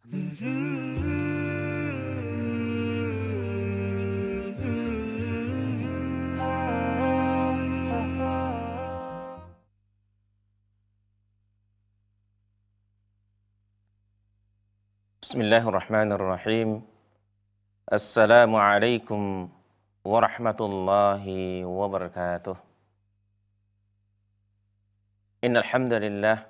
بسم الله الرحمن الرحيم السلام عليكم ورحمة الله وبركاته إن الحمد لله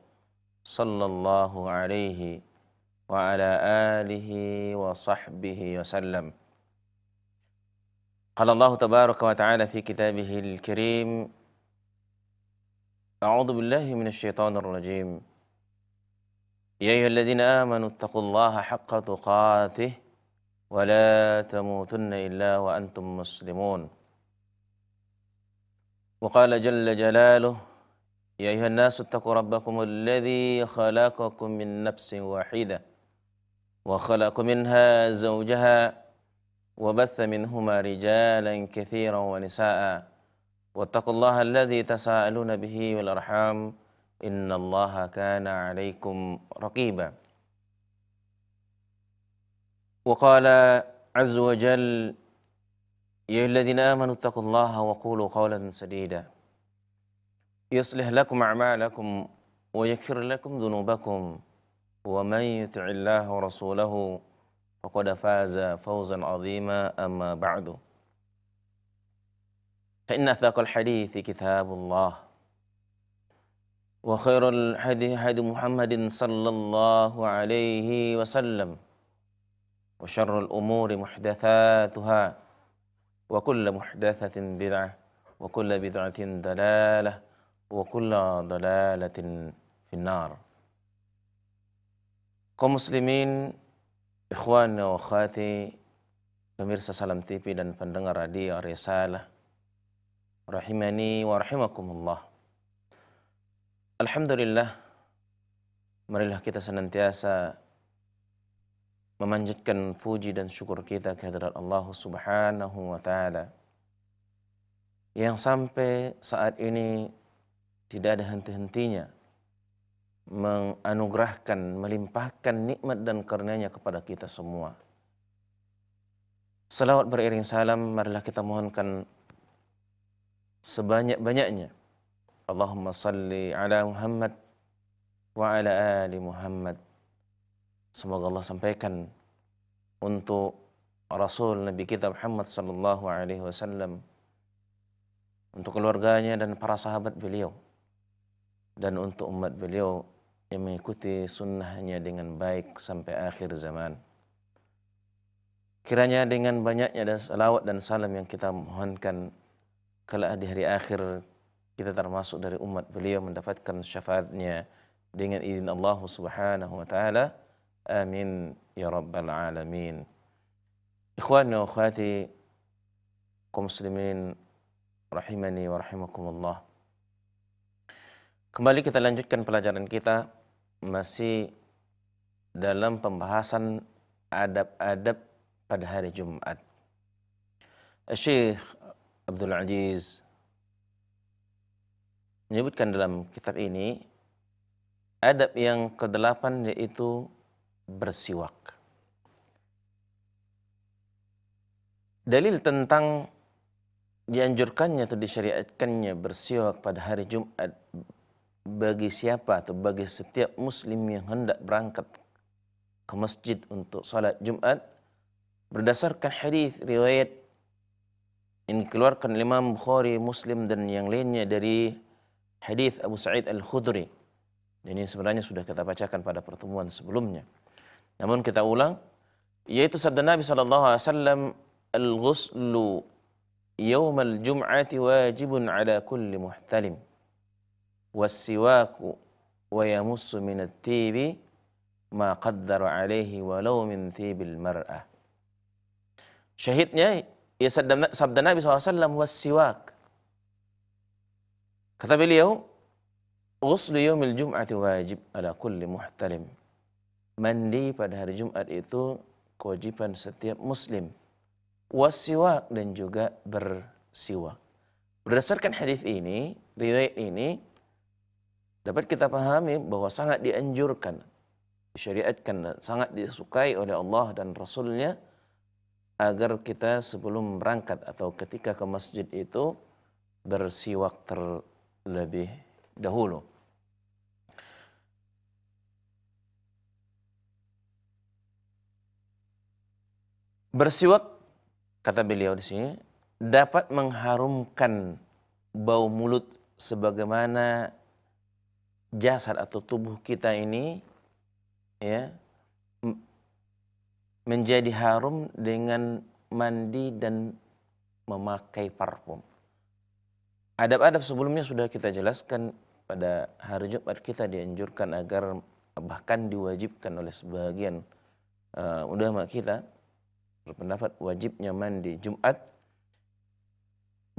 صلى الله عليه وعلى آله وصحبه وسلم قال الله تبارك وتعالى في كتابه الكريم أعوذ بالله من الشيطان الرجيم يا أيها الذين آمنوا اتقوا الله حق تقاته ولا تموتن إلا وأنتم مسلمون وقال جل جلاله يا أيها الناس اتقوا ربكم الذي خلقكم من نفس واحدة وخلق منها زوجها وبث منهما رجالا كثيرا ونساء واتقوا الله الذي تساءلون به والأرحام إن الله كان عليكم رقيبا وقال عز وجل يا الذين آمنوا اتقوا الله وقولوا قولا سديدا يصلح لكم أعمالكم ويكفر لكم ذنوبكم ومن يطع الله ورسوله فقد فاز فوزا عظيما أما بعد فإن أثق الحديث كتاب الله وخير الحديث هدي محمد صلى الله عليه وسلم وشر الأمور محدثاتها وكل محدثة بدعة وكل بدعة دلالة وكل ضلالة في النار. Kaum muslimin, ikhwan wa khati, pemirsa Salam TV dan pendengar radio Risalah, rahimani wa rahimakumullah. Alhamdulillah, marilah kita senantiasa memanjatkan puji dan syukur kita kehadirat Allah Subhanahu wa taala yang sampai saat ini tidak ada henti-hentinya menganugerahkan, melimpahkan nikmat dan karunia-Nya kepada kita semua. Salawat beriring salam, marilah kita mohonkan sebanyak-banyaknya. Allahumma salli ala Muhammad wa ala ali Muhammad. Semoga Allah sampaikan untuk Rasul Nabi kita Muhammad sallallahu alaihi wasallam untuk keluarganya dan para sahabat beliau dan untuk umat beliau yang mengikuti sunnahnya dengan baik sampai akhir zaman. Kiranya dengan banyaknya dan salawat dan salam yang kita mohonkan kalau di hari akhir kita termasuk dari umat beliau mendapatkan syafaatnya dengan izin Allah Subhanahu wa taala. Amin ya rabbal alamin. Ikhwani wa akhwati kaum muslimin rahimani wa rahimakumullah. Kembali kita lanjutkan pelajaran kita masih dalam pembahasan adab-adab pada hari Jumat. Syekh Abdul Aziz menyebutkan dalam kitab ini adab yang kedelapan yaitu bersiwak. Dalil tentang dianjurkannya atau disyariatkannya bersiwak pada hari Jumat bagi siapa atau bagi setiap muslim yang hendak berangkat ke masjid untuk salat Jumat berdasarkan hadis riwayat yang dikeluarkan Imam Bukhari, Muslim dan yang lainnya dari hadis Abu Sa'id Al-Khudri. Dan ini sebenarnya sudah kita bacakan pada pertemuan sebelumnya. Namun kita ulang, yaitu sabda Nabi sallallahu alaihi wasallam al-ghuslu yawm al-jum'ati wajibun ala kulli muhtalim wasiwaku wa yamussu min tibi alaihi walau min tibil mar'ah. Syahidnya ya sabda, sabda Nabi SAW wasiwak. Kata beliau, Ghuslu yawmil jum'ati wajib ala kulli muhtalim. Mandi pada hari Jumat itu kewajiban setiap muslim. Wasiwak dan juga bersiwak. Berdasarkan hadis ini, riwayat ini, dapat kita pahami bahwa sangat dianjurkan, disyariatkan sangat disukai oleh Allah dan Rasulnya agar kita sebelum berangkat atau ketika ke masjid itu bersiwak terlebih dahulu. Bersiwak kata beliau di sini dapat mengharumkan bau mulut sebagaimana jasad atau tubuh kita ini ya menjadi harum dengan mandi dan memakai parfum. Adab-adab sebelumnya sudah kita jelaskan pada hari Jumat kita dianjurkan agar bahkan diwajibkan oleh sebagian uh, ulama kita berpendapat wajibnya mandi Jumat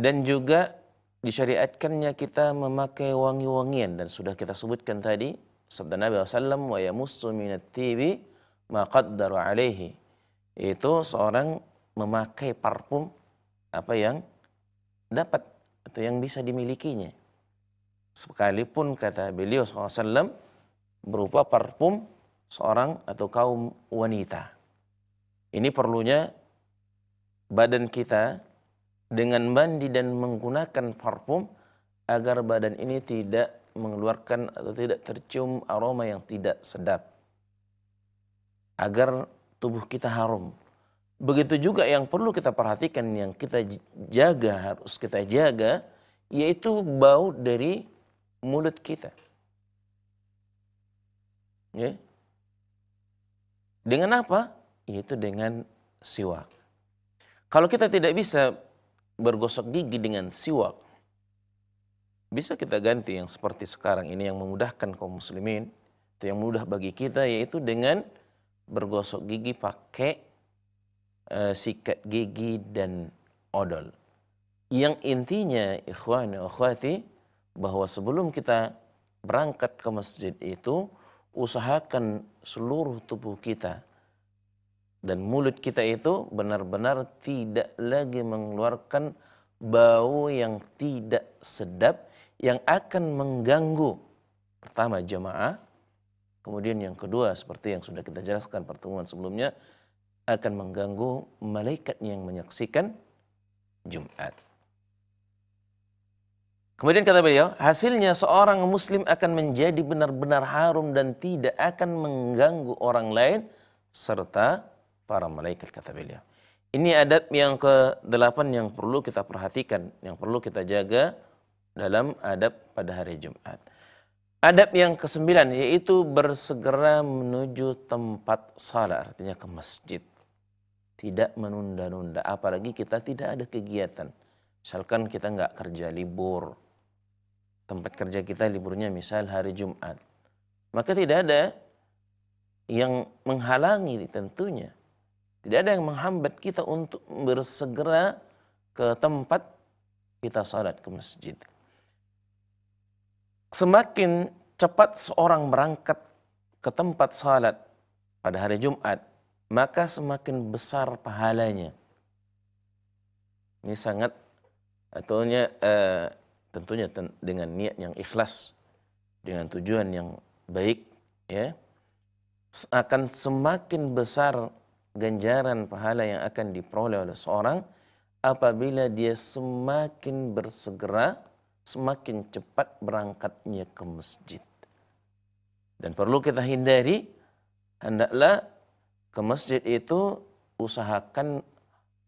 dan juga disyariatkannya kita memakai wangi-wangian dan sudah kita sebutkan tadi sabda Nabi SAW wa yamussu minat tibi ma qaddaru alaihi itu seorang memakai parfum apa yang dapat atau yang bisa dimilikinya sekalipun kata beliau SAW berupa parfum seorang atau kaum wanita ini perlunya badan kita dengan mandi dan menggunakan parfum agar badan ini tidak mengeluarkan atau tidak tercium aroma yang tidak sedap. Agar tubuh kita harum. Begitu juga yang perlu kita perhatikan, yang kita jaga, harus kita jaga, yaitu bau dari mulut kita. Ya. Dengan apa? Yaitu dengan siwak. Kalau kita tidak bisa bergosok gigi dengan siwak, bisa kita ganti yang seperti sekarang ini yang memudahkan kaum muslimin, itu yang mudah bagi kita yaitu dengan bergosok gigi pakai uh, sikat gigi dan odol. Yang intinya ikhwan akhwati bahwa sebelum kita berangkat ke masjid itu usahakan seluruh tubuh kita dan mulut kita itu benar-benar tidak lagi mengeluarkan bau yang tidak sedap yang akan mengganggu pertama jemaah kemudian yang kedua seperti yang sudah kita jelaskan pertemuan sebelumnya akan mengganggu malaikat yang menyaksikan Jumat. Kemudian kata beliau, hasilnya seorang muslim akan menjadi benar-benar harum dan tidak akan mengganggu orang lain serta para malaikat kata beliau. Ini adab yang ke-8 yang perlu kita perhatikan, yang perlu kita jaga dalam adab pada hari Jumat. Adab yang ke-9 yaitu bersegera menuju tempat salat, artinya ke masjid. Tidak menunda-nunda, apalagi kita tidak ada kegiatan. Misalkan kita nggak kerja libur, tempat kerja kita liburnya misal hari Jumat. Maka tidak ada yang menghalangi tentunya tidak ada yang menghambat kita untuk bersegera ke tempat kita sholat ke masjid. Semakin cepat seorang berangkat ke tempat sholat pada hari Jumat, maka semakin besar pahalanya. Ini sangat tentunya eh, tentunya dengan niat yang ikhlas, dengan tujuan yang baik, ya akan semakin besar ganjaran pahala yang akan diperoleh oleh seorang apabila dia semakin bersegera, semakin cepat berangkatnya ke masjid. Dan perlu kita hindari, hendaklah ke masjid itu usahakan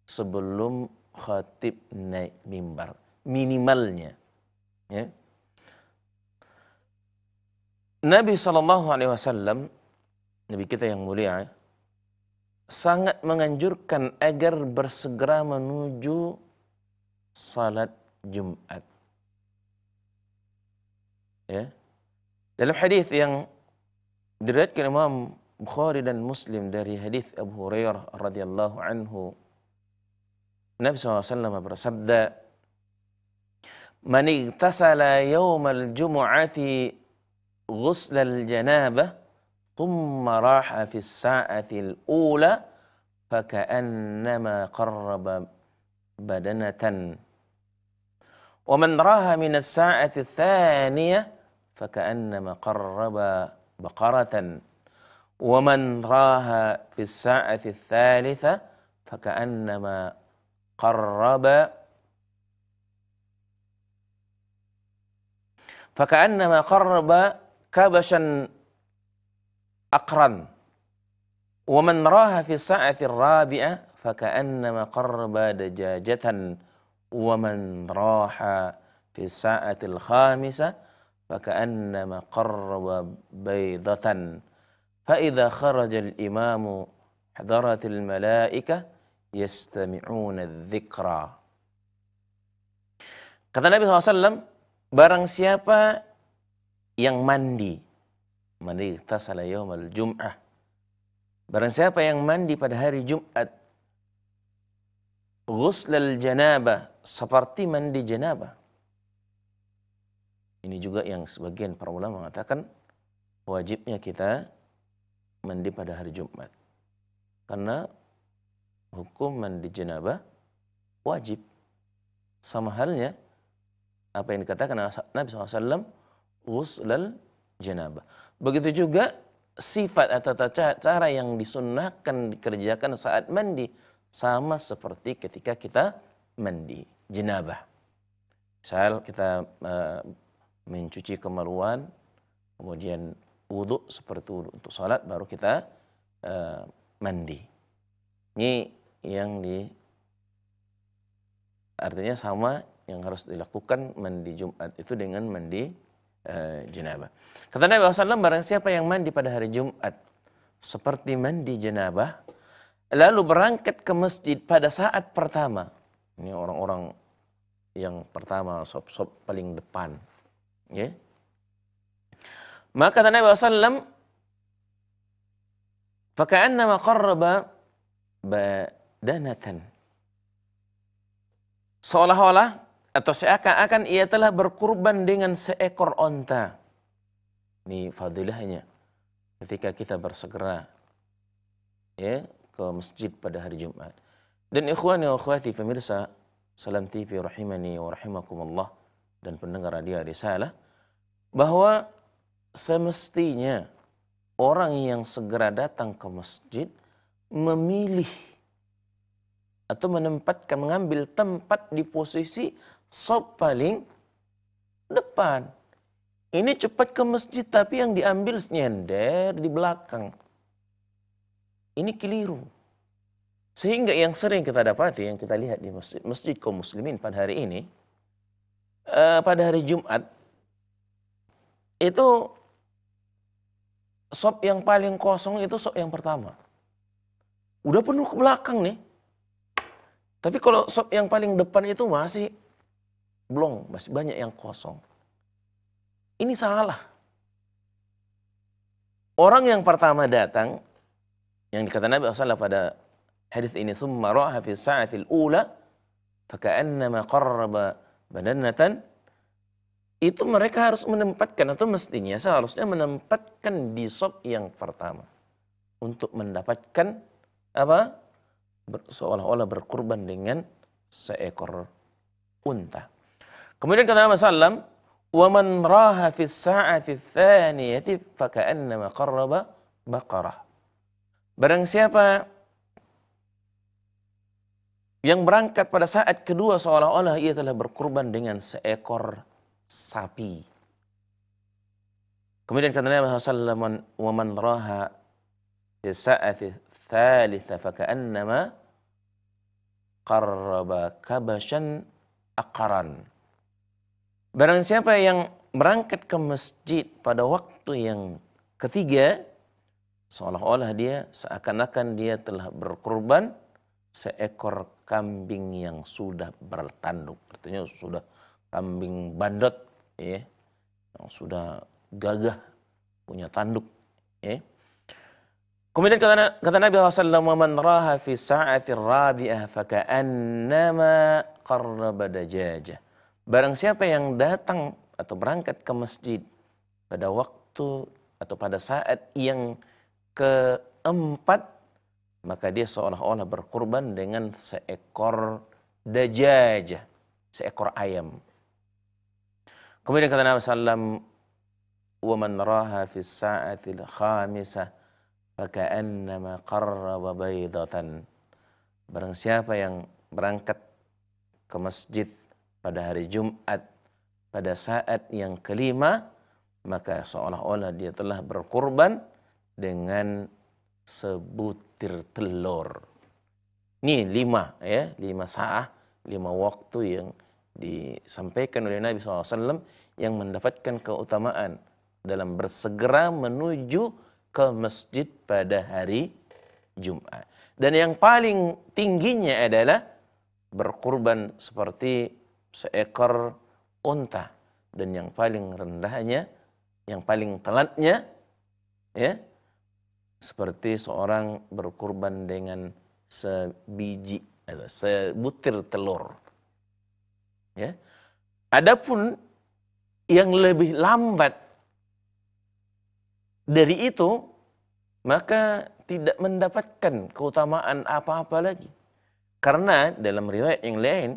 sebelum khatib naik mimbar minimalnya ya. Nabi saw Nabi kita yang mulia sangat menganjurkan agar bersegera menuju salat Jumat. Ya. Dalam hadis yang diriwayatkan Imam Bukhari dan Muslim dari hadis Abu Hurairah radhiyallahu anhu Nabi SAW bersabda Man igtasala yawmal jumu'ati ghusla al-janabah ثم راح في الساعة الأولى فكأنما قرب بدنة ومن راها من الساعة الثانية فكأنما قرب بقرة ومن راها في الساعة الثالثة فكأنما قرب فكأنما قرب كبشا أقرن ومن راها في الساعة الرابعة فكأنما قرب دجاجة ومن راح في الساعة الخامسة فكأنما قرب بيضة فإذا خرج الإمام حضرت الملائكة يستمعون الذكرى Kata Nabi SAW, barang siapa yang mandi Man igtasala yawmal jum'ah. Barang siapa yang mandi pada hari Jumat ghuslal janabah seperti mandi janabah. Ini juga yang sebagian para ulama mengatakan wajibnya kita mandi pada hari Jumat. Karena hukum mandi janabah wajib. Sama halnya apa yang dikatakan Nabi SAW, ghuslal janabah. Begitu juga sifat atau cara yang disunahkan dikerjakan saat mandi sama seperti ketika kita mandi jenabah. Misal kita eh, mencuci kemaluan, kemudian wudhu seperti wudhu untuk sholat, baru kita eh, mandi. Ini yang di artinya sama yang harus dilakukan mandi Jumat itu dengan mandi Eh, jenabah. Kata Nabi SAW, barang siapa yang mandi pada hari Jumat seperti mandi jenabah, lalu berangkat ke masjid pada saat pertama. Ini orang-orang yang pertama, sop-sop paling depan. Ya. Maka kata Nabi SAW, فَكَأَنَّمَا قَرَّبَ badanatan. Seolah-olah atau seakan-akan ia telah berkurban dengan seekor onta. Ini fadilahnya ketika kita bersegera ya ke masjid pada hari Jumat. Dan ikhwani wa akhwati pemirsa Salam TV rahimani wa rahimakumullah dan pendengar radio Risalah bahwa semestinya orang yang segera datang ke masjid memilih atau menempatkan mengambil tempat di posisi sop paling depan. Ini cepat ke masjid tapi yang diambil nyender di belakang. Ini keliru. Sehingga yang sering kita dapati, yang kita lihat di masjid, masjid kaum muslimin pada hari ini, uh, pada hari Jumat, itu sop yang paling kosong itu sop yang pertama. Udah penuh ke belakang nih. Tapi kalau sop yang paling depan itu masih blong, masih banyak yang kosong. Ini salah. Orang yang pertama datang, yang dikata Nabi SAW pada hadis ini, ثُمَّ رَأَهَا فِي السَّعَةِ الْأُولَى فَكَأَنَّمَا قَرَّبَ بَدَنَّةً itu mereka harus menempatkan atau mestinya seharusnya menempatkan di sob yang pertama untuk mendapatkan apa seolah-olah berkurban dengan seekor unta. Kemudian kata Nabi Sallam, "Waman raha fi sa'ati tsaniyati faka'annama qarraba baqarah." Barang siapa yang berangkat pada saat kedua seolah-olah ia telah berkurban dengan seekor sapi. Kemudian kata Nabi SAW, وَمَنْ رَاهَا فِي السَّاعَةِ الثَّالِثَةِ فَكَأَنَّمَا قَرَّبَ كَبَشًا أَقَرًا Barang siapa yang berangkat ke masjid pada waktu yang ketiga, seolah-olah dia seakan-akan dia telah berkorban seekor kambing yang sudah bertanduk. Artinya sudah kambing bandot, ya, yang sudah gagah, punya tanduk. Ya. Kemudian kata, kata Nabi SAW, "Man raha fi sa'ati rabi'ah faka'annama qarraba dajajah." Barang siapa yang datang atau berangkat ke masjid pada waktu atau pada saat yang keempat, maka dia seolah-olah berkorban dengan seekor dajajah, seekor ayam. Kemudian kata Nabi SAW, وَمَنْ رَاهَا فِي السَّاعَةِ الْخَامِسَةِ فَكَأَنَّمَا قَرَّبَ بَيْضَةً Barang siapa yang berangkat ke masjid pada hari Jumat pada saat yang kelima maka seolah-olah dia telah berkorban dengan sebutir telur. Ini lima ya, lima saat, lima waktu yang disampaikan oleh Nabi SAW yang mendapatkan keutamaan dalam bersegera menuju ke masjid pada hari Jumat. Dan yang paling tingginya adalah berkurban seperti seekor unta dan yang paling rendahnya yang paling telatnya ya seperti seorang berkurban dengan sebiji atau eh, sebutir telur ya adapun yang lebih lambat dari itu maka tidak mendapatkan keutamaan apa-apa lagi karena dalam riwayat yang lain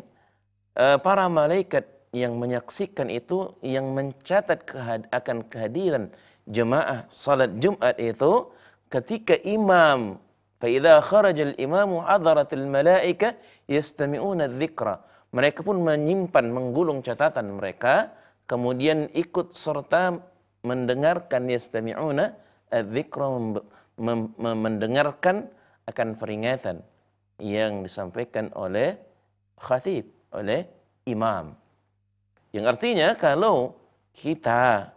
Eh, para malaikat yang menyaksikan itu yang mencatat kehad akan kehadiran jemaah salat Jumat itu ketika imam faidza kharaja al-imamu hadaratil malaika yastami'una dzikra mereka pun menyimpan menggulung catatan mereka kemudian ikut serta mendengarkan yastami'una dzikra mendengarkan akan peringatan yang disampaikan oleh khatib oleh imam. Yang artinya kalau kita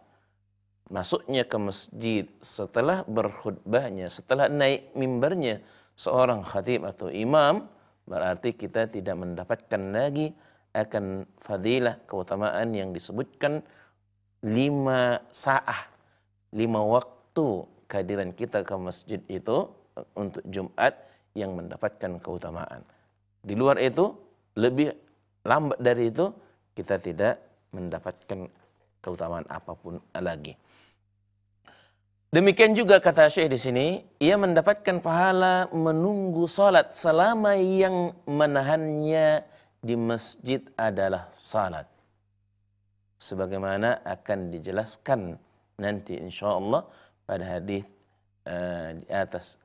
masuknya ke masjid setelah berkhutbahnya, setelah naik mimbarnya seorang khatib atau imam, berarti kita tidak mendapatkan lagi akan fadilah keutamaan yang disebutkan lima saah, lima waktu kehadiran kita ke masjid itu untuk Jumat yang mendapatkan keutamaan. Di luar itu lebih lambat dari itu kita tidak mendapatkan keutamaan apapun lagi. Demikian juga kata Syekh di sini, ia mendapatkan pahala menunggu salat selama yang menahannya di masjid adalah salat. Sebagaimana akan dijelaskan nanti insya Allah pada hadis uh, di atas.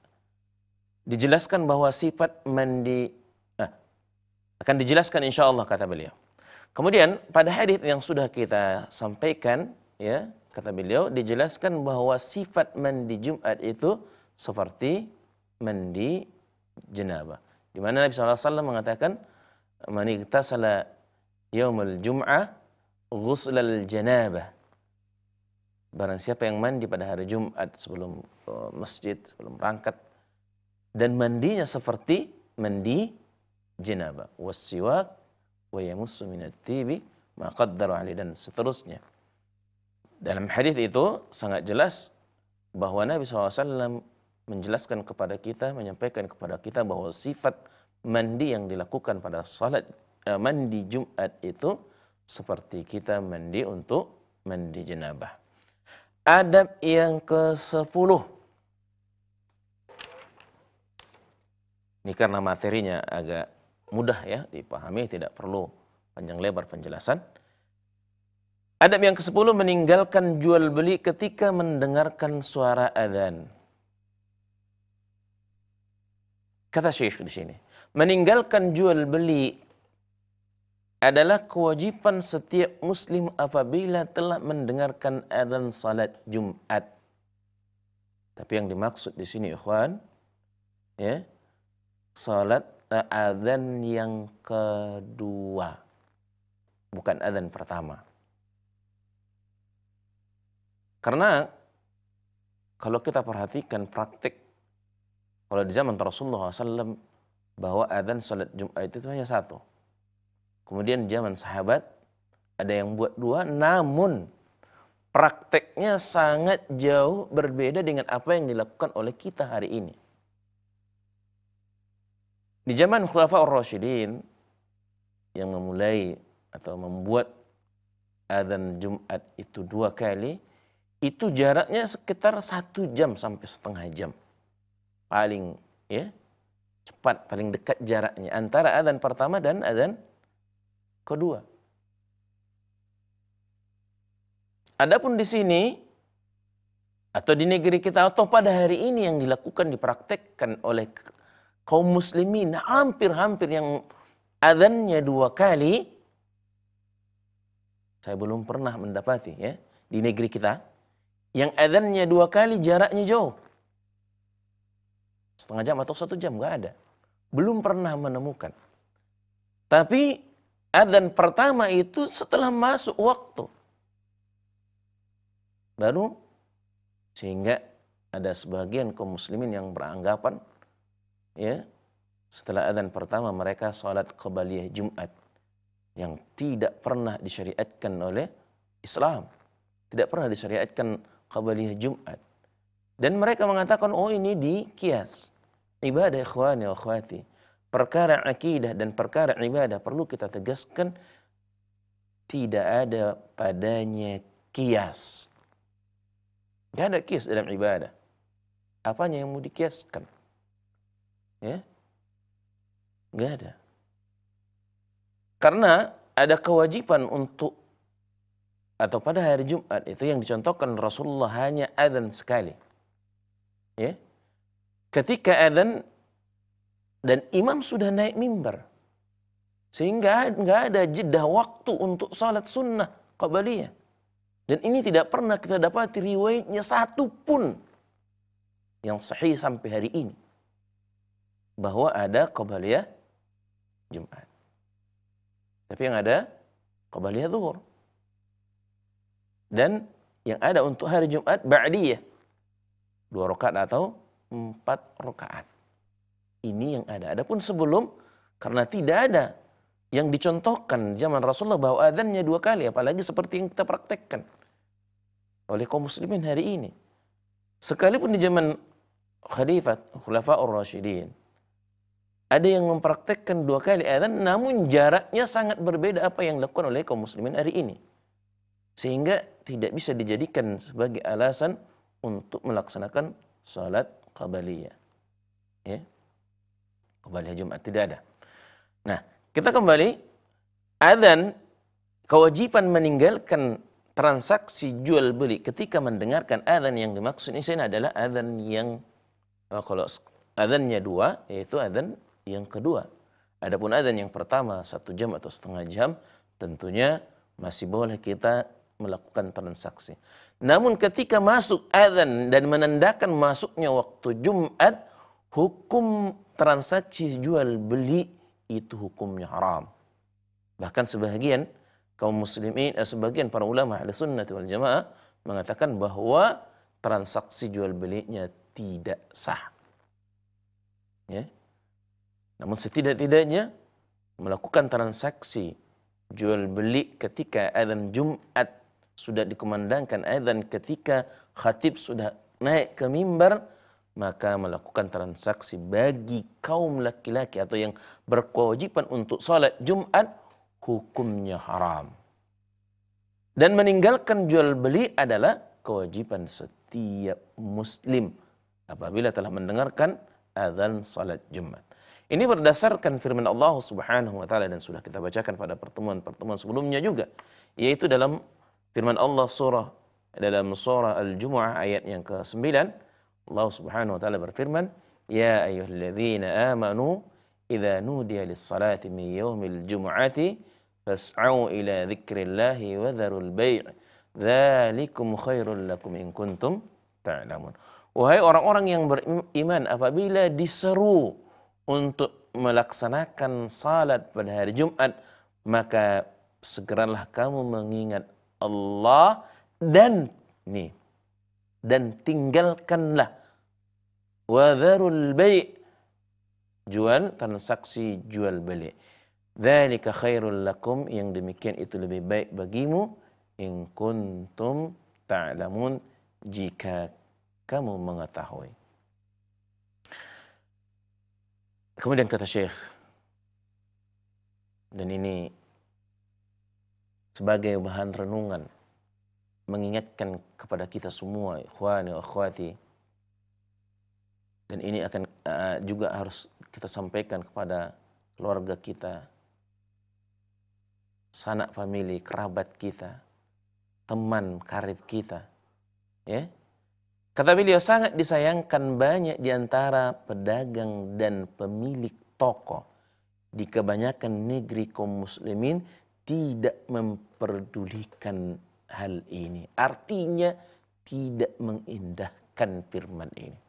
Dijelaskan bahwa sifat mandi akan dijelaskan insya Allah kata beliau. Kemudian pada hadis yang sudah kita sampaikan, ya kata beliau dijelaskan bahwa sifat mandi Jumat itu seperti mandi jenabah. Di mana Nabi SAW mengatakan, "Man yom yaumul jum'ah ghuslal janabah." Barang siapa yang mandi pada hari Jumat sebelum uh, masjid, sebelum berangkat dan mandinya seperti mandi janabah wasiwak wa yamussu minat dan seterusnya. Dalam hadis itu sangat jelas bahwa Nabi SAW menjelaskan kepada kita, menyampaikan kepada kita bahwa sifat mandi yang dilakukan pada salat eh, mandi Jumat itu seperti kita mandi untuk mandi jenabah. Adab yang ke-10. Ini karena materinya agak mudah ya dipahami, tidak perlu panjang lebar penjelasan. Adab yang ke-10 meninggalkan jual beli ketika mendengarkan suara adzan. Kata Syekh di sini, meninggalkan jual beli adalah kewajiban setiap muslim apabila telah mendengarkan adzan salat Jumat. Tapi yang dimaksud di sini ikhwan, ya, salat Eh, adzan yang kedua bukan adzan pertama karena kalau kita perhatikan praktik kalau di zaman Rasulullah SAW bahwa adzan salat Jumat itu hanya satu kemudian zaman sahabat ada yang buat dua namun prakteknya sangat jauh berbeda dengan apa yang dilakukan oleh kita hari ini di zaman Khulafa Ar-Rashidin yang memulai atau membuat adzan Jumat itu dua kali, itu jaraknya sekitar satu jam sampai setengah jam. Paling ya cepat, paling dekat jaraknya antara adzan pertama dan adzan kedua. Adapun di sini atau di negeri kita atau pada hari ini yang dilakukan dipraktekkan oleh kaum muslimin hampir-hampir yang adanya dua kali saya belum pernah mendapati ya di negeri kita yang adanya dua kali jaraknya jauh setengah jam atau satu jam nggak ada belum pernah menemukan tapi adzan pertama itu setelah masuk waktu baru sehingga ada sebagian kaum muslimin yang beranggapan ya setelah adzan pertama mereka salat qabliyah Jumat yang tidak pernah disyariatkan oleh Islam. Tidak pernah disyariatkan qabliyah Jumat. Dan mereka mengatakan oh ini di kias. Ibadah ikhwani wa akhwati. Perkara akidah dan perkara ibadah perlu kita tegaskan tidak ada padanya kias. Tidak ada kias dalam ibadah. Apanya yang mau dikiaskan? Ya. Nggak ada. Karena ada kewajiban untuk atau pada hari Jumat itu yang dicontohkan Rasulullah hanya adzan sekali. Ya. Ketika adzan dan imam sudah naik mimbar. Sehingga nggak ada jeda waktu untuk sholat sunnah qabaliyah. Dan ini tidak pernah kita dapat riwayatnya satu pun yang sahih sampai hari ini bahwa ada qobaliyah Jumat. Tapi yang ada qobaliyah zuhur. Dan yang ada untuk hari Jumat ba'diyah. Dua rakaat atau empat rakaat. Ini yang ada. Adapun sebelum karena tidak ada yang dicontohkan zaman Rasulullah bahwa adzannya dua kali apalagi seperti yang kita praktekkan oleh kaum muslimin hari ini. Sekalipun di zaman khalifat ar Rasyidin ada yang mempraktekkan dua kali azan eh, namun jaraknya sangat berbeda apa yang dilakukan oleh kaum muslimin hari ini. Sehingga tidak bisa dijadikan sebagai alasan untuk melaksanakan salat qabaliyah. Ya. Qabaliyah Jumat tidak ada. Nah, kita kembali azan kewajiban meninggalkan transaksi jual beli ketika mendengarkan azan yang dimaksud ini adalah azan yang eh, kalau azannya dua yaitu azan yang kedua. Adapun adzan yang pertama satu jam atau setengah jam tentunya masih boleh kita melakukan transaksi. Namun ketika masuk adzan dan menandakan masuknya waktu Jumat, hukum transaksi jual beli itu hukumnya haram. Bahkan sebagian kaum muslimin, eh, sebagian para ulama ahli sunnah wal jamaah mengatakan bahwa transaksi jual belinya tidak sah. Ya, namun setidak-tidaknya melakukan transaksi jual beli ketika azan Jumat sudah dikumandangkan azan ketika khatib sudah naik ke mimbar maka melakukan transaksi bagi kaum laki-laki atau yang berkewajiban untuk salat Jumat hukumnya haram. Dan meninggalkan jual beli adalah kewajiban setiap muslim apabila telah mendengarkan azan salat Jumat. Ini berdasarkan firman Allah Subhanahu wa taala dan sudah kita bacakan pada pertemuan-pertemuan sebelumnya juga, yaitu dalam firman Allah surah dalam surah Al-Jumu'ah ayat yang ke-9 Allah Subhanahu wa taala berfirman, "Ya ayyuhalladzina amanu idza nudiya lis-salati min yaumil jumu'ati fas'au ila dzikrillahi wa dzarul bai'." Dzalikum khairul lakum in kuntum ta'lamun. Wahai orang-orang yang beriman apabila diseru untuk melaksanakan salat pada hari Jumat, maka segeralah kamu mengingat Allah dan nih dan tinggalkanlah wadharul bai' jual transaksi jual beli. Dzalika khairul lakum yang demikian itu lebih baik bagimu in kuntum ta'lamun jika kamu mengetahui. Kemudian kata Syekh, dan ini sebagai bahan renungan mengingatkan kepada kita semua ikhwani wa akhwati dan ini akan uh, juga harus kita sampaikan kepada keluarga kita sanak famili kerabat kita teman karib kita ya Kata beliau sangat disayangkan banyak di antara pedagang dan pemilik toko di kebanyakan negeri kaum muslimin tidak memperdulikan hal ini. Artinya tidak mengindahkan firman ini.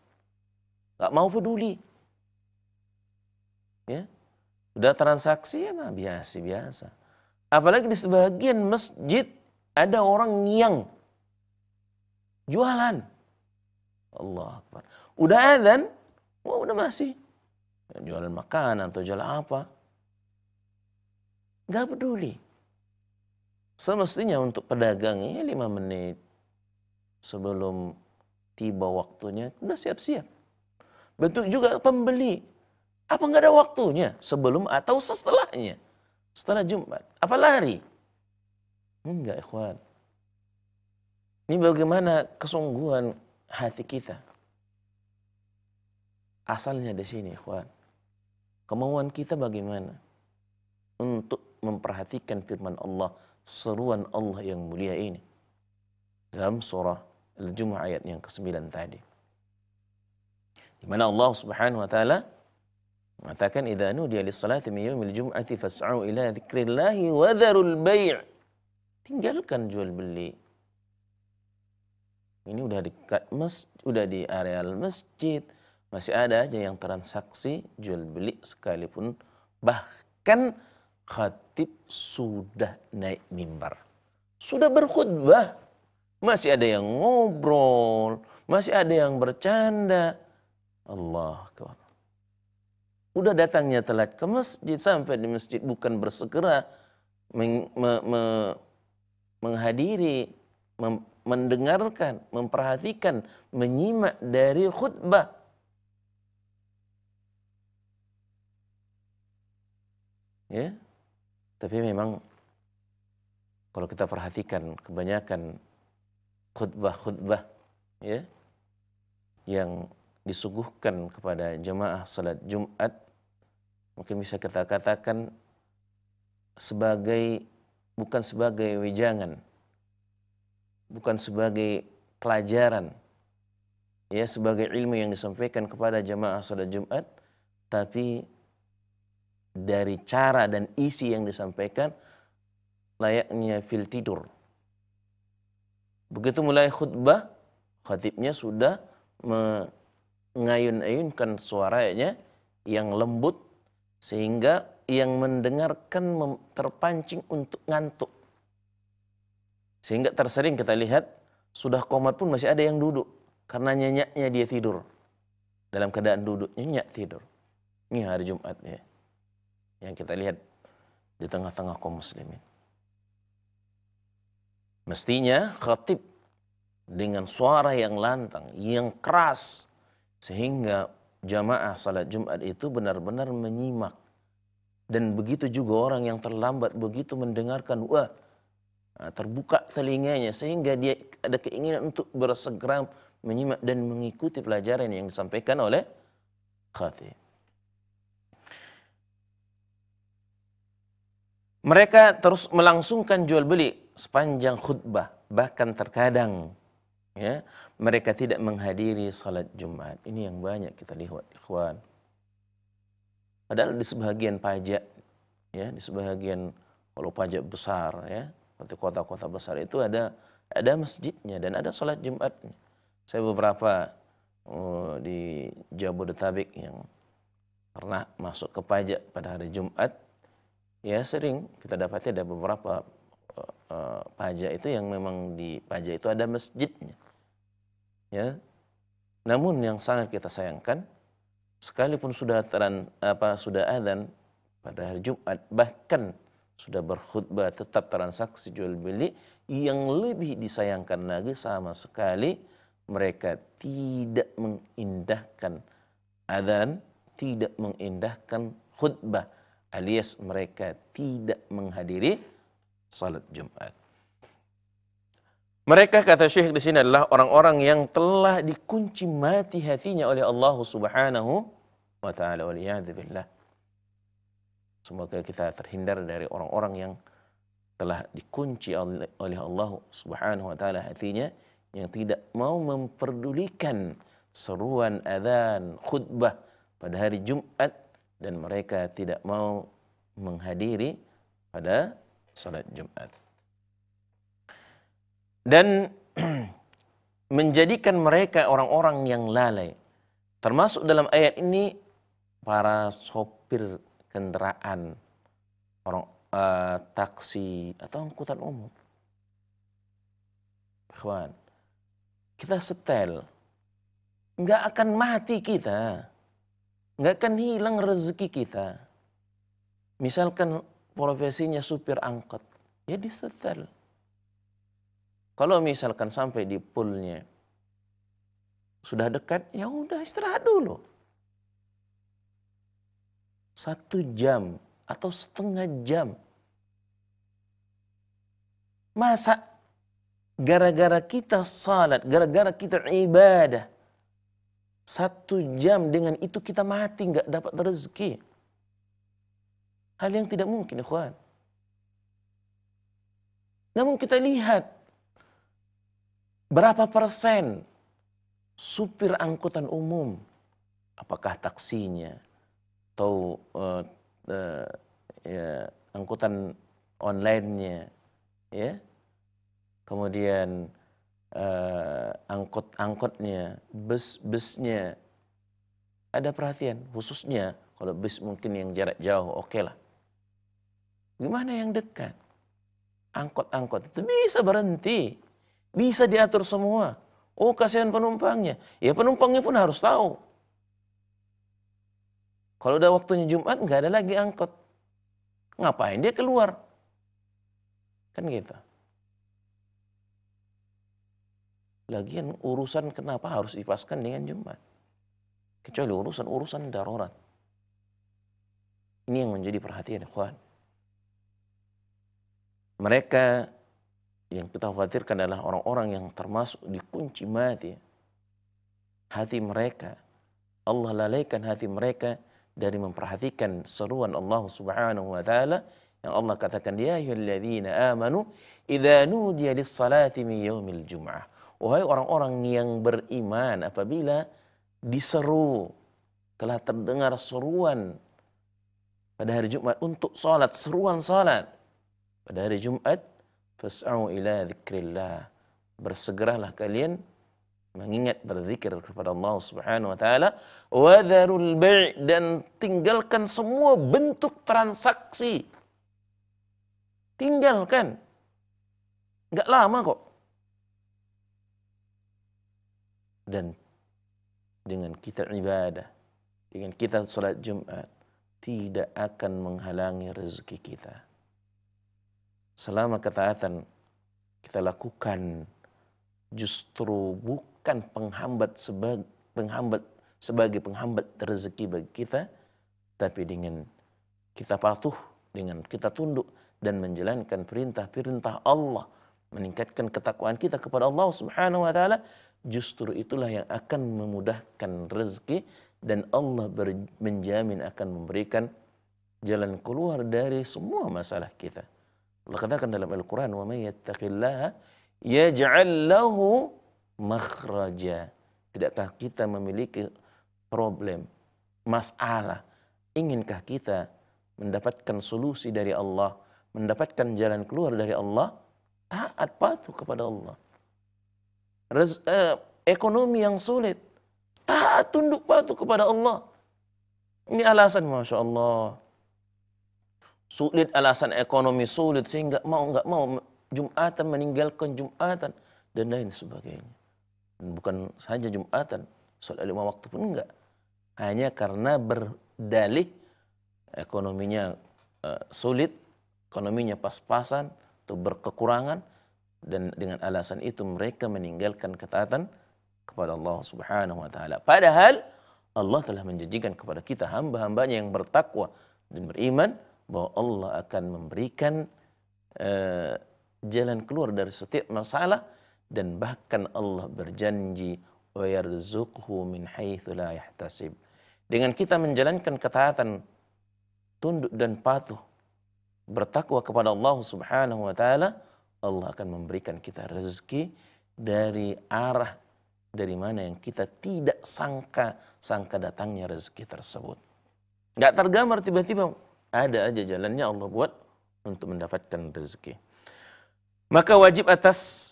Gak mau peduli. Ya. sudah transaksi ya mah biasa-biasa. Apalagi di sebagian masjid ada orang yang jualan Allah Akbar. Udah azan, wah udah masih. Jualan makanan atau jualan apa. Gak peduli. Semestinya untuk pedagangnya lima menit sebelum tiba waktunya udah siap-siap. Bentuk juga pembeli. Apa nggak ada waktunya sebelum atau setelahnya? Setelah Jumat. Apa lari? Enggak, ikhwan. Ini bagaimana kesungguhan hati kita. Asalnya di sini, ikhwan. Kemauan kita bagaimana? Untuk memperhatikan firman Allah, seruan Allah yang mulia ini. Dalam surah Al-Jumu'ah ayat yang ke-9 tadi. Di mana Allah Subhanahu wa taala mengatakan idza nudiya lis-salati min yaumil jum'ati fas'au ila dzikrillahi wa dharul bai'. Tinggalkan jual beli, ini udah dekat mas udah di areal masjid, masih ada aja yang transaksi jual beli sekalipun bahkan khatib sudah naik mimbar. Sudah berkhutbah, masih ada yang ngobrol, masih ada yang bercanda. Allah kawan Udah datangnya telat ke masjid, sampai di masjid bukan bersegera meng, me, me, menghadiri mem, mendengarkan, memperhatikan, menyimak dari khutbah. Ya. Tapi memang kalau kita perhatikan kebanyakan khutbah-khutbah ya yang disuguhkan kepada jemaah salat Jumat mungkin bisa kita katakan sebagai bukan sebagai wejangan bukan sebagai pelajaran ya sebagai ilmu yang disampaikan kepada jamaah salat Jumat tapi dari cara dan isi yang disampaikan layaknya fil tidur. Begitu mulai khutbah, khatibnya sudah mengayun-ayunkan suaranya yang lembut sehingga yang mendengarkan terpancing untuk ngantuk. Sehingga tersering kita lihat sudah komat pun masih ada yang duduk karena nyenyaknya dia tidur. Dalam keadaan duduk nyenyak tidur. Ini hari Jumat ya. Yang kita lihat di tengah-tengah kaum muslimin. Mestinya khatib dengan suara yang lantang, yang keras sehingga jamaah salat Jumat itu benar-benar menyimak. Dan begitu juga orang yang terlambat begitu mendengarkan wah Eh, terbuka telinganya sehingga dia ada keinginan untuk bersegera menyimak dan mengikuti pelajaran yang disampaikan oleh khatib. Mereka terus melangsungkan jual beli sepanjang khutbah, bahkan terkadang ya, mereka tidak menghadiri salat Jumat. Ini yang banyak kita lihat, ikhwan. Padahal di sebagian pajak ya, di sebagian kalau pajak besar ya, seperti kota-kota besar itu ada ada masjidnya dan ada sholat Jumat. Saya beberapa uh, di Jabodetabek yang pernah masuk ke pajak pada hari Jumat, ya sering kita dapati ada beberapa uh, pajak itu yang memang di pajak itu ada masjidnya. Ya. Namun yang sangat kita sayangkan sekalipun sudah teran, apa sudah adzan pada hari Jumat bahkan sudah berkhutbah tetap transaksi jual beli yang lebih disayangkan lagi sama sekali mereka tidak mengindahkan adzan tidak mengindahkan khutbah alias mereka tidak menghadiri salat Jumat mereka kata Syekh di sini adalah orang-orang yang telah dikunci mati hatinya oleh Allah Subhanahu wa taala billah Semoga kita terhindar dari orang-orang yang telah dikunci oleh Allah Subhanahu wa taala hatinya yang tidak mau memperdulikan seruan azan khutbah pada hari Jumat dan mereka tidak mau menghadiri pada salat Jumat. Dan menjadikan mereka orang-orang yang lalai. Termasuk dalam ayat ini para sopir kendaraan orang uh, taksi atau angkutan umum. Ikhwan, kita setel. Nggak akan mati kita. Nggak akan hilang rezeki kita. Misalkan profesinya supir angkot, ya setel. Kalau misalkan sampai di poolnya sudah dekat, ya udah istirahat dulu satu jam atau setengah jam. Masa gara-gara kita salat, gara-gara kita ibadah, satu jam dengan itu kita mati nggak dapat rezeki. Hal yang tidak mungkin, ikhwan. Namun kita lihat berapa persen supir angkutan umum, apakah taksinya, atau uh, uh, ya, angkutan online-nya, ya, kemudian uh, angkot-angkotnya, bus-busnya, ada perhatian khususnya kalau bus mungkin yang jarak jauh, oke okay lah. Gimana yang dekat? Angkot-angkot itu bisa berhenti, bisa diatur semua. Oh kasihan penumpangnya, ya penumpangnya pun harus tahu kalau udah waktunya Jumat nggak ada lagi angkot. Ngapain dia keluar? Kan gitu. Lagian urusan kenapa harus dipaskan dengan Jumat? Kecuali urusan-urusan darurat. Ini yang menjadi perhatian ikhwan. Mereka yang kita khawatirkan adalah orang-orang yang termasuk dikunci mati. Hati mereka, Allah lalaikan hati mereka dari memperhatikan seruan Allah Subhanahu wa taala yang Allah katakan ya ayyuhalladzina amanu idza nudiya lis-salati min yaumil jum'ah. Wahai orang-orang yang beriman apabila diseru telah terdengar seruan pada hari Jumat untuk salat, seruan salat pada hari Jumat fas'au ila dzikrillah. Bersegeralah kalian mengingat berzikir kepada Allah Subhanahu wa taala wadharul bai' dan tinggalkan semua bentuk transaksi tinggalkan nggak lama kok dan dengan kita ibadah dengan kita salat Jumat tidak akan menghalangi rezeki kita selama ketaatan kita lakukan justru bukan bahkan penghambat sebagai penghambat sebagai penghambat rezeki bagi kita tapi dengan kita patuh dengan kita tunduk dan menjalankan perintah-perintah Allah meningkatkan ketakwaan kita kepada Allah Subhanahu wa taala justru itulah yang akan memudahkan rezeki dan Allah menjamin akan memberikan jalan keluar dari semua masalah kita. Allah katakan dalam Al-Qur'an, "Wa may yattaqillaha yaj'al lahu makhraja. Tidakkah kita memiliki problem, masalah? Inginkah kita mendapatkan solusi dari Allah, mendapatkan jalan keluar dari Allah? Taat patuh kepada Allah. Rez, eh, ekonomi yang sulit, taat tunduk patuh kepada Allah. Ini alasan Masya Allah. Sulit alasan ekonomi sulit sehingga mau nggak mau Jumatan meninggalkan Jumatan dan lain sebagainya bukan saja Jumatan, sholat lima waktu pun enggak. Hanya karena berdalih ekonominya uh, sulit, ekonominya pas-pasan, atau berkekurangan, dan dengan alasan itu mereka meninggalkan ketaatan kepada Allah Subhanahu wa taala. Padahal Allah telah menjanjikan kepada kita hamba-hambanya yang bertakwa dan beriman bahwa Allah akan memberikan uh, jalan keluar dari setiap masalah dan bahkan Allah berjanji وَيَرْزُقْهُ مِنْ حَيْثُ لَا يَحْتَسِبْ Dengan kita menjalankan ketaatan, tunduk dan patuh, bertakwa kepada Allah subhanahu wa ta'ala, Allah akan memberikan kita rezeki dari arah dari mana yang kita tidak sangka-sangka datangnya rezeki tersebut. Nggak tergambar tiba-tiba ada aja jalannya Allah buat untuk mendapatkan rezeki. Maka wajib atas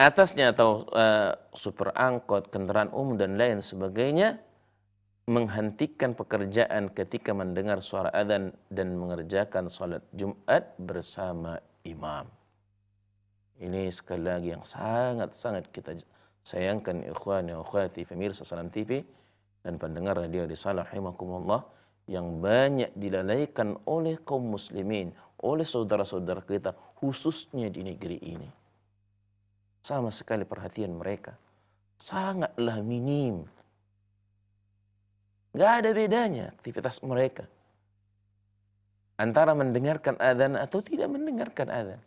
atasnya atau uh, super angkot, kendaraan umum dan lain sebagainya menghentikan pekerjaan ketika mendengar suara adzan dan mengerjakan salat Jumat bersama imam. Ini sekali lagi yang sangat-sangat kita sayangkan ikhwan ya di pemirsa Salam TV dan pendengar radio di Salah yang banyak dilalaikan oleh kaum muslimin, oleh saudara-saudara kita khususnya di negeri ini sama sekali perhatian mereka. Sangatlah minim. Gak ada bedanya aktivitas mereka. Antara mendengarkan adzan atau tidak mendengarkan adzan.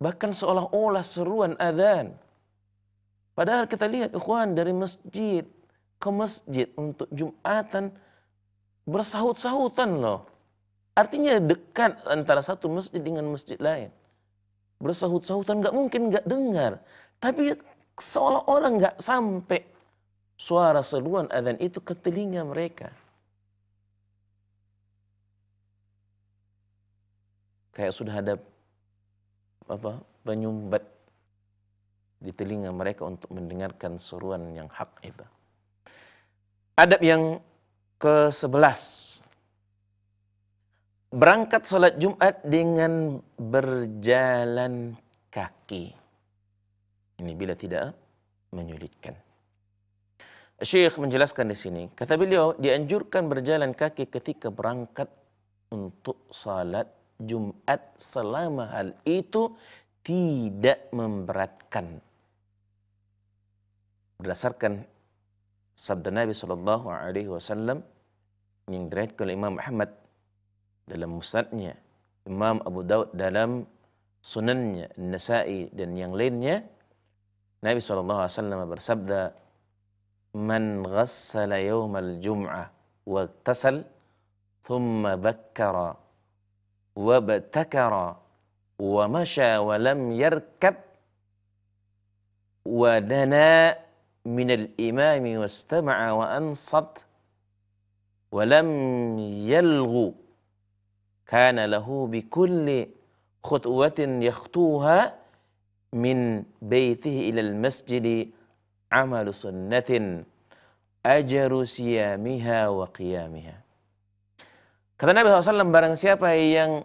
Bahkan seolah-olah seruan adzan. Padahal kita lihat ikhwan dari masjid ke masjid untuk Jumatan bersahut-sahutan loh. Artinya dekat antara satu masjid dengan masjid lain bersahut-sahutan nggak mungkin nggak dengar. Tapi seolah-olah nggak sampai suara seruan adzan itu ke telinga mereka. Kayak sudah ada apa penyumbat di telinga mereka untuk mendengarkan seruan yang hak itu. Adab yang ke sebelas berangkat sholat Jumat dengan berjalan kaki. Ini bila tidak menyulitkan. Syekh menjelaskan di sini, kata beliau dianjurkan berjalan kaki ketika berangkat untuk salat Jumat selama hal itu tidak memberatkan. Berdasarkan sabda Nabi Shallallahu Alaihi Wasallam yang diriwayatkan oleh Imam Ahmad dalam musnadnya, Imam Abu Daud dalam sunannya, Nasai dan yang lainnya, Nabi SAW bersabda, Man ghassala yawmal jum'ah wa tasal thumma bakkara wa ba'takara wa masha wa lam yarkab wa dana من الإمام واستمع وأنصت ولم يلغ kana lahu bi kulli khutwatin yakhtuha min baitihi ila al-masjidi amalu sunnatin ajaru siyamiha wa qiyamiha. Kata Nabi SAW, barang siapa yang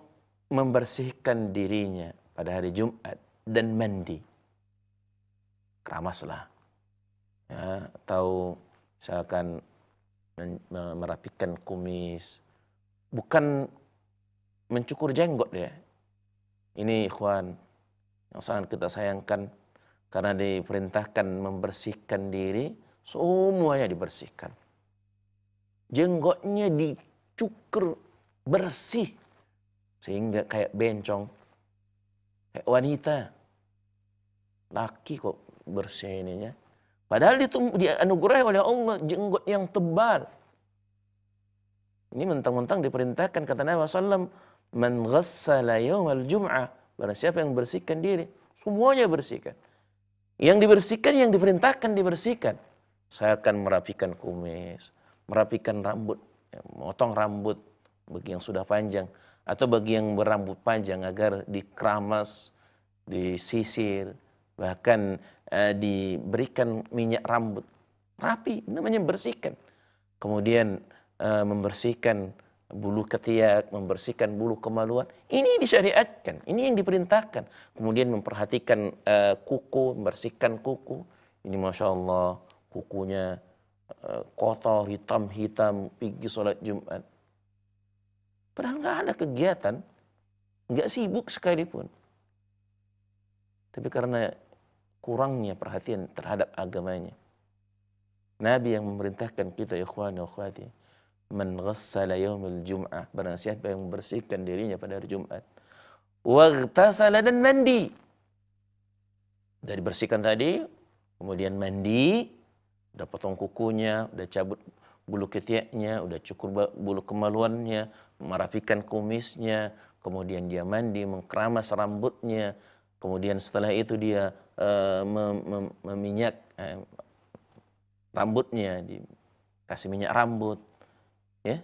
membersihkan dirinya pada hari Jumat dan mandi, keramaslah. Ya, atau misalkan merapikan kumis, bukan mencukur jenggot dia. Ini ikhwan yang sangat kita sayangkan karena diperintahkan membersihkan diri, semuanya dibersihkan. Jenggotnya dicukur bersih sehingga kayak bencong, kayak wanita. Laki kok bersih ininya. Padahal itu dianugerahi oleh Allah jenggot yang tebal. Ini mentang-mentang diperintahkan kata Nabi SAW Man ghassala yawmal jum'ah. Barang siapa yang bersihkan diri, semuanya bersihkan. Yang dibersihkan, yang diperintahkan dibersihkan. Saya akan merapikan kumis, merapikan rambut, memotong rambut bagi yang sudah panjang. Atau bagi yang berambut panjang agar dikeramas, disisir, bahkan eh, diberikan minyak rambut. Rapi, namanya bersihkan. Kemudian eh, membersihkan bulu ketiak, membersihkan bulu kemaluan. Ini disyariatkan, ini yang diperintahkan. Kemudian memperhatikan uh, kuku, membersihkan kuku. Ini Masya Allah, kukunya uh, kotor, hitam-hitam, pergi sholat Jumat. Padahal nggak ada kegiatan, nggak sibuk sekalipun. Tapi karena kurangnya perhatian terhadap agamanya. Nabi yang memerintahkan kita, ikhwan, ikhwati, man ghassala yaumil jum'ah barang siapa yang membersihkan dirinya pada hari Jumat waghtasala dan mandi dari bersihkan tadi kemudian mandi udah potong kukunya udah cabut bulu ketiaknya udah cukur bulu kemaluannya merapikan kumisnya kemudian dia mandi mengkeramas rambutnya kemudian setelah itu dia uh, mem mem meminyak uh, rambutnya dikasih minyak rambut Ya.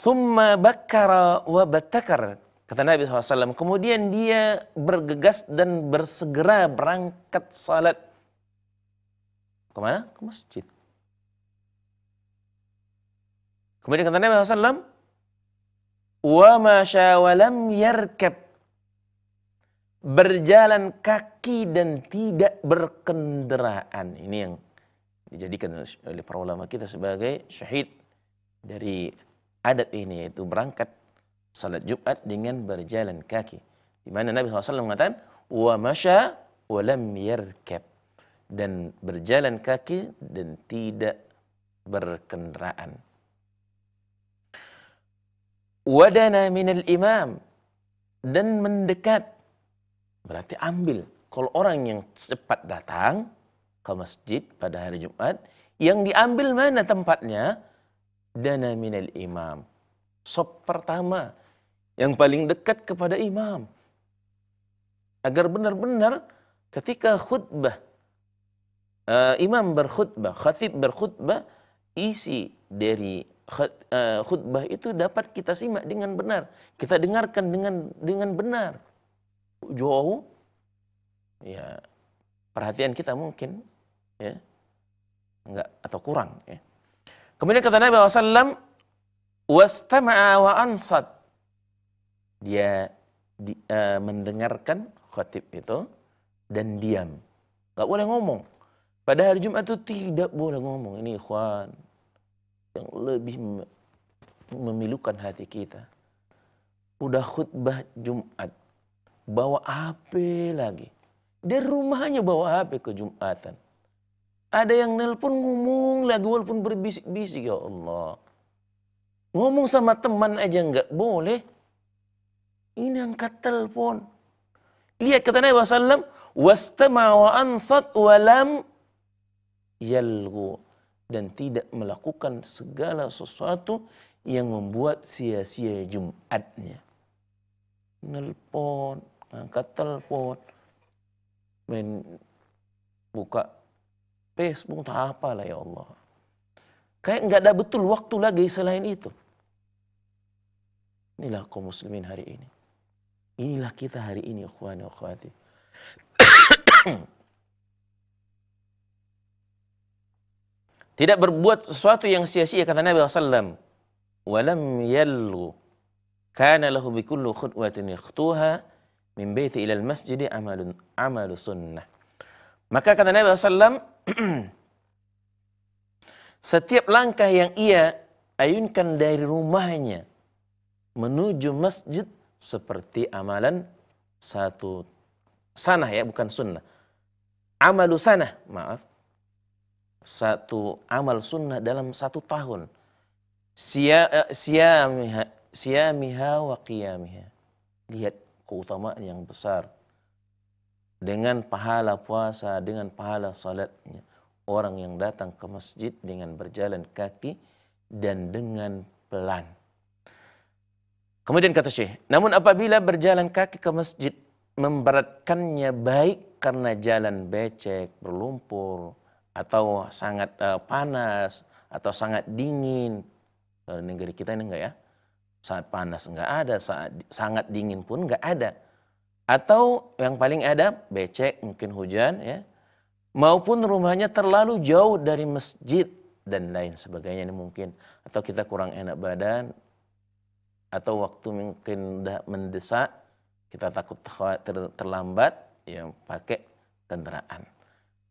Thumma bakara wa batakar Kata Nabi SAW. Kemudian dia bergegas dan bersegera berangkat salat. Kemana? Ke masjid. Kemudian kata Nabi SAW. Wa masya walam yarkab. Berjalan kaki dan tidak berkendaraan. Ini yang dijadikan oleh para ulama kita sebagai syahid dari adab ini yaitu berangkat salat Jumat dengan berjalan kaki. Di mana Nabi SAW mengatakan, wa masya walam yarkab. Dan berjalan kaki dan tidak berkendaraan. Wadana minal imam. Dan mendekat. Berarti ambil. Kalau orang yang cepat datang ke masjid pada hari Jumat, yang diambil mana tempatnya? dana minal imam. Sop pertama yang paling dekat kepada imam. Agar benar-benar ketika khutbah, eh, imam berkhutbah, khatib berkhutbah, isi dari eh, khutbah itu dapat kita simak dengan benar, kita dengarkan dengan dengan benar. Jauh ya perhatian kita mungkin ya enggak atau kurang ya. Kemudian kata Nabi Wasallam, wastama'a wa ansad. Dia di, uh, mendengarkan khotib itu dan diam. Gak boleh ngomong. Pada hari Jumat itu tidak boleh ngomong. Ini ikhwan yang lebih memilukan hati kita. Udah khutbah Jumat. Bawa HP lagi. Dari rumahnya bawa HP ke Jumatan. Ada yang nelpon ngomong lagi walaupun berbisik-bisik ya Allah. Ngomong sama teman aja nggak boleh. Ini kata telepon. Lihat kata Nabi SAW, wastama wa ansat walam yalgu. Dan tidak melakukan segala sesuatu yang membuat sia-sia Jumatnya. Nelpon, angkat telepon, main buka Facebook tak apalah ya Allah. Kayak nggak ada betul waktu lagi selain itu. Inilah kaum muslimin hari ini. Inilah kita hari ini, ikhwani akhwati. Tidak berbuat sesuatu yang sia-sia kata Nabi SAW. Walam yalgu kana lahu bi kullu khutwatin yakhtuha min baiti ila al-masjid amalun amalu sunnah. Maka kata Nabi SAW, setiap langkah yang ia ayunkan dari rumahnya menuju masjid seperti amalan satu sanah ya bukan sunnah amal sanah maaf satu amal sunnah dalam satu tahun Sia, eh, sia miha wa qiyamiha lihat keutamaan yang besar dengan pahala puasa, dengan pahala salatnya. Orang yang datang ke masjid dengan berjalan kaki dan dengan pelan. Kemudian kata Syekh, namun apabila berjalan kaki ke masjid memberatkannya baik karena jalan becek, berlumpur, atau sangat uh, panas, atau sangat dingin. Kalau negeri kita ini enggak ya, sangat panas enggak ada, saat sangat dingin pun enggak ada atau yang paling ada becek, mungkin hujan ya. Maupun rumahnya terlalu jauh dari masjid dan lain sebagainya ini mungkin. Atau kita kurang enak badan, atau waktu mungkin udah mendesak, kita takut terlambat, ya pakai kendaraan.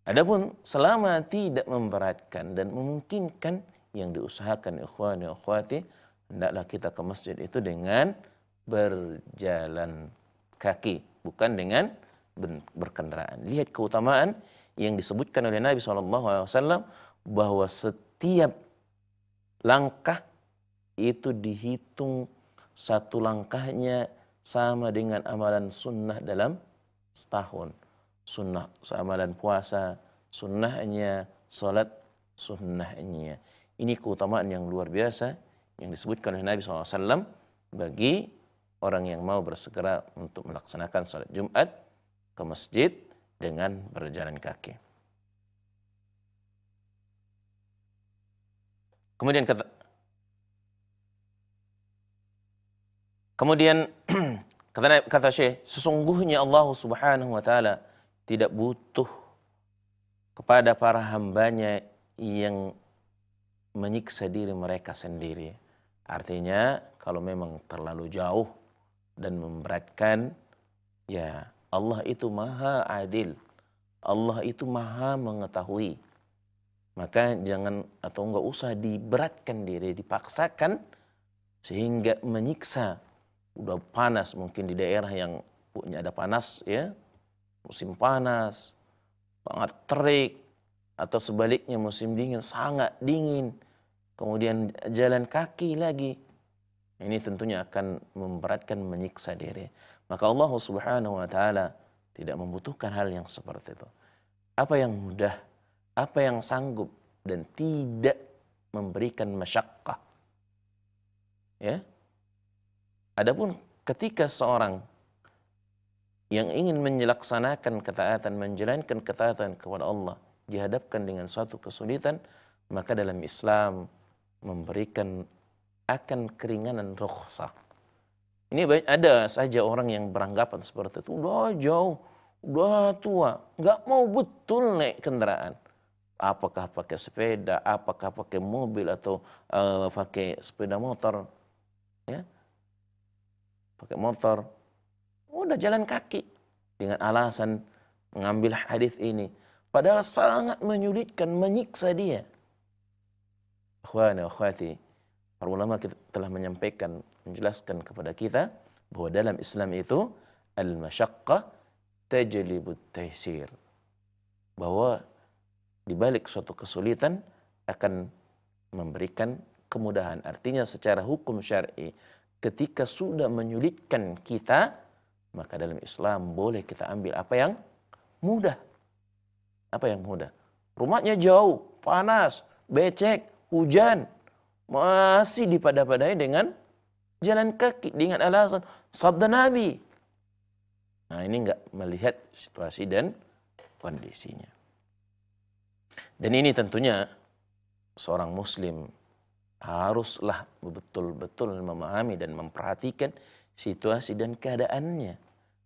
Adapun selama tidak memberatkan dan memungkinkan yang diusahakan ikhwan ya akhwati, hendaklah kita ke masjid itu dengan berjalan kaki, bukan dengan berkendaraan. Lihat keutamaan yang disebutkan oleh Nabi SAW bahwa setiap langkah itu dihitung satu langkahnya sama dengan amalan sunnah dalam setahun. Sunnah amalan puasa, sunnahnya, sholat sunnahnya. Ini keutamaan yang luar biasa yang disebutkan oleh Nabi SAW bagi orang yang mau bersegera untuk melaksanakan sholat Jumat ke masjid dengan berjalan kaki. Kemudian kata Kemudian kata kata Syekh, sesungguhnya Allah Subhanahu wa taala tidak butuh kepada para hambanya yang menyiksa diri mereka sendiri. Artinya kalau memang terlalu jauh dan memberatkan, ya Allah itu maha adil. Allah itu maha mengetahui. Maka jangan atau enggak usah diberatkan diri, dipaksakan sehingga menyiksa. Udah panas mungkin di daerah yang punya ada panas ya, musim panas, sangat terik, atau sebaliknya musim dingin sangat dingin. Kemudian jalan kaki lagi ini tentunya akan memberatkan, menyiksa diri. Maka Allah Subhanahu wa taala tidak membutuhkan hal yang seperti itu. Apa yang mudah, apa yang sanggup dan tidak memberikan masyakkah. Ya. Adapun ketika seorang yang ingin menyelaksanakan ketaatan, menjalankan ketaatan kepada Allah, dihadapkan dengan suatu kesulitan, maka dalam Islam memberikan akan keringanan rukhsah. Ini ada saja orang yang beranggapan seperti itu. Udah jauh, udah tua, nggak mau betul naik kendaraan. Apakah pakai sepeda, apakah pakai mobil atau uh, pakai sepeda motor, ya, pakai motor. Udah jalan kaki dengan alasan mengambil hadis ini. Padahal sangat menyulitkan, menyiksa dia. Akhwani, akhwati, Para ulama kita telah menyampaikan, menjelaskan kepada kita bahwa dalam Islam itu al masyaqqah tajlibut taysir. Bahwa di balik suatu kesulitan akan memberikan kemudahan. Artinya secara hukum syar'i ketika sudah menyulitkan kita maka dalam Islam boleh kita ambil apa yang mudah. Apa yang mudah? Rumahnya jauh, panas, becek, hujan, masih dipadah-padahi dengan jalan kaki dengan alasan sabda Nabi. Nah ini nggak melihat situasi dan kondisinya. Dan ini tentunya seorang muslim haruslah betul-betul memahami dan memperhatikan situasi dan keadaannya.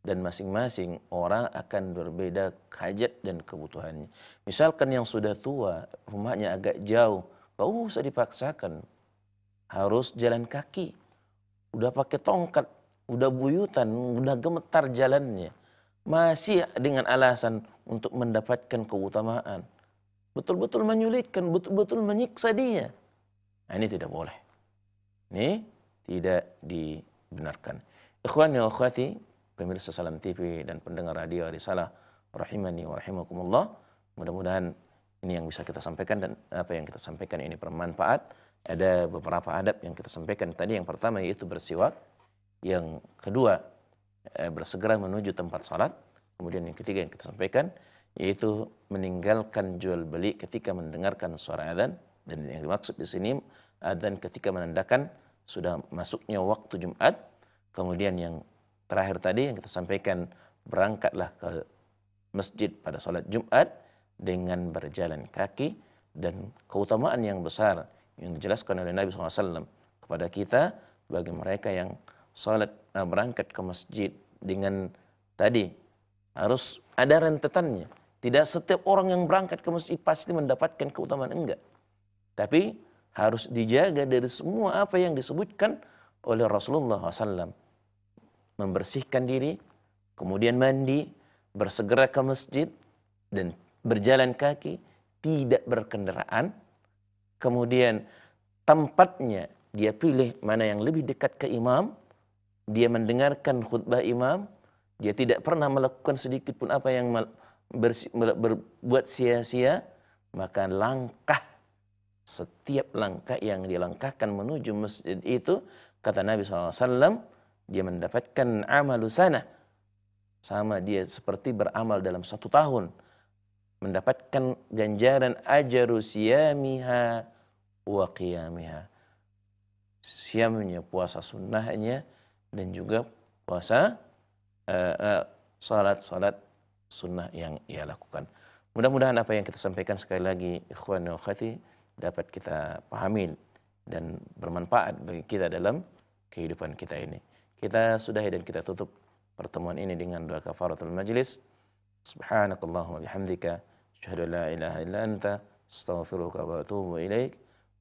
Dan masing-masing orang akan berbeda hajat dan kebutuhannya. Misalkan yang sudah tua, rumahnya agak jauh, gak usah dipaksakan harus jalan kaki. Udah pakai tongkat, udah buyutan, udah gemetar jalannya. Masih dengan alasan untuk mendapatkan keutamaan. Betul-betul menyulitkan, betul-betul menyiksa dia. Nah, ini tidak boleh. Ini tidak dibenarkan. Ikhwan yang akhwati, pemirsa Salam TV dan pendengar radio Risalah rahimani wa rahimakumullah. Mudah-mudahan ini yang bisa kita sampaikan dan apa yang kita sampaikan ini bermanfaat ada beberapa adab yang kita sampaikan tadi. Yang pertama yaitu bersiwak, yang kedua eh, bersegera menuju tempat salat, kemudian yang ketiga yang kita sampaikan yaitu meninggalkan jual beli ketika mendengarkan suara adzan dan yang dimaksud di sini adzan ketika menandakan sudah masuknya waktu Jumat. Kemudian yang terakhir tadi yang kita sampaikan berangkatlah ke masjid pada salat Jumat dengan berjalan kaki dan keutamaan yang besar yang dijelaskan oleh Nabi SAW kepada kita bagi mereka yang salat eh, berangkat ke masjid dengan tadi harus ada rentetannya. Tidak setiap orang yang berangkat ke masjid pasti mendapatkan keutamaan enggak. Tapi harus dijaga dari semua apa yang disebutkan oleh Rasulullah SAW. Membersihkan diri, kemudian mandi, bersegera ke masjid, dan berjalan kaki, tidak berkendaraan, kemudian tempatnya dia pilih mana yang lebih dekat ke imam, dia mendengarkan khutbah imam, dia tidak pernah melakukan sedikit pun apa yang berbuat sia-sia, maka langkah setiap langkah yang dilangkahkan menuju masjid itu kata Nabi SAW dia mendapatkan amal sana sama dia seperti beramal dalam satu tahun mendapatkan ganjaran ajaru wa qiyamiha. Siamnya puasa sunnahnya dan juga puasa eh, eh, salat-salat sunnah yang ia lakukan. Mudah-mudahan apa yang kita sampaikan sekali lagi ikhwan wa khati dapat kita pahami dan bermanfaat bagi kita dalam kehidupan kita ini. Kita sudahi dan kita tutup pertemuan ini dengan doa kafaratul majlis. Subhanakallahumma bihamdika asyhadu an la ilaha illa anta astaghfiruka wa atubu ilaika.